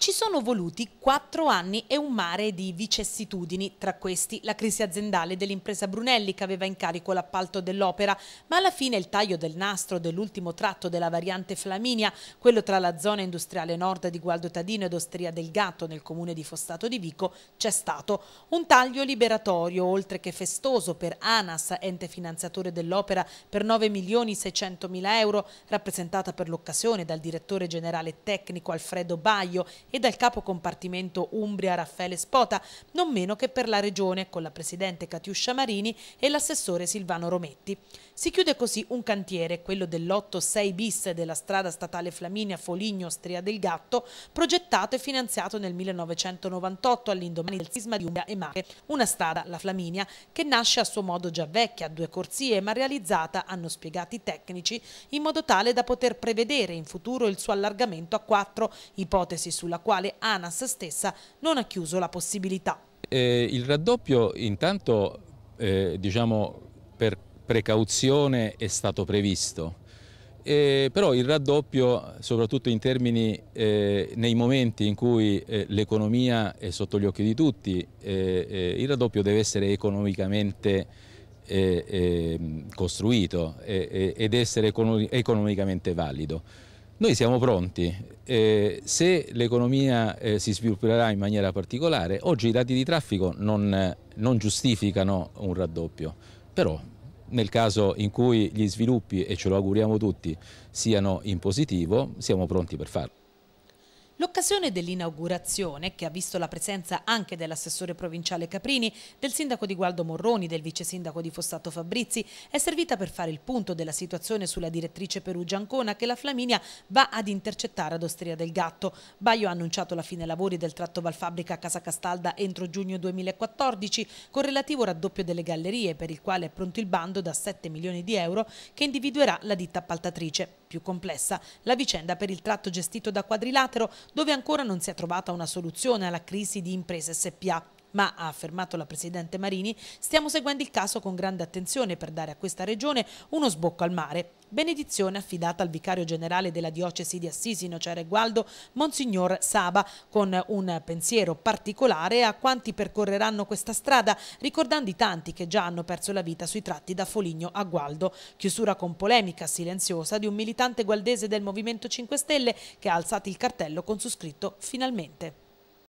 Ci sono voluti quattro anni e un mare di vicissitudini, tra questi la crisi aziendale dell'impresa Brunelli che aveva in carico l'appalto dell'opera, ma alla fine il taglio del nastro dell'ultimo tratto della variante Flaminia, quello tra la zona industriale nord di Gualdo Tadino ed Osteria del Gatto nel comune di Fostato di Vico, c'è stato. Un taglio liberatorio, oltre che festoso per ANAS, ente finanziatore dell'opera, per 9 milioni 600 mila euro, rappresentata per l'occasione dal direttore generale tecnico Alfredo Baio e dal capo compartimento Umbria Raffaele Spota, non meno che per la Regione con la Presidente Catiuscia Marini e l'assessore Silvano Rometti. Si chiude così un cantiere, quello dell8 6 bis della strada statale Flaminia Foligno-Stria del Gatto, progettato e finanziato nel 1998 all'indomani del sisma di Umbria e Mare, una strada, la Flaminia, che nasce a suo modo già vecchia, a due corsie, ma realizzata, hanno spiegato i tecnici, in modo tale da poter prevedere in futuro il suo allargamento a quattro, ipotesi sulla quale ANAS stessa non ha chiuso la possibilità. Eh, il raddoppio intanto eh, diciamo, per precauzione è stato previsto, eh, però il raddoppio soprattutto in termini eh, nei momenti in cui eh, l'economia è sotto gli occhi di tutti, eh, il raddoppio deve essere economicamente ehm, costruito ed essere economicamente valido. Noi siamo pronti, eh, se l'economia eh, si svilupperà in maniera particolare, oggi i dati di traffico non, eh, non giustificano un raddoppio, però nel caso in cui gli sviluppi, e ce lo auguriamo tutti, siano in positivo, siamo pronti per farlo. L'occasione dell'inaugurazione, che ha visto la presenza anche dell'assessore provinciale Caprini, del sindaco di Gualdo Morroni, del vice sindaco di Fossato Fabrizi, è servita per fare il punto della situazione sulla direttrice Perugia Ancona che la Flaminia va ad intercettare ad Osteria del Gatto. Baio ha annunciato la fine lavori del tratto Valfabbrica a Casa Castalda entro giugno 2014 con relativo raddoppio delle gallerie per il quale è pronto il bando da 7 milioni di euro che individuerà la ditta appaltatrice più complessa la vicenda per il tratto gestito da Quadrilatero, dove ancora non si è trovata una soluzione alla crisi di Imprese SPA. Ma, ha affermato la Presidente Marini, stiamo seguendo il caso con grande attenzione per dare a questa regione uno sbocco al mare. Benedizione affidata al vicario generale della diocesi di Assisi, Nocere Gualdo, Monsignor Saba, con un pensiero particolare a quanti percorreranno questa strada, ricordando i tanti che già hanno perso la vita sui tratti da Foligno a Gualdo. Chiusura con polemica silenziosa di un militante gualdese del Movimento 5 Stelle che ha alzato il cartello con su scritto Finalmente.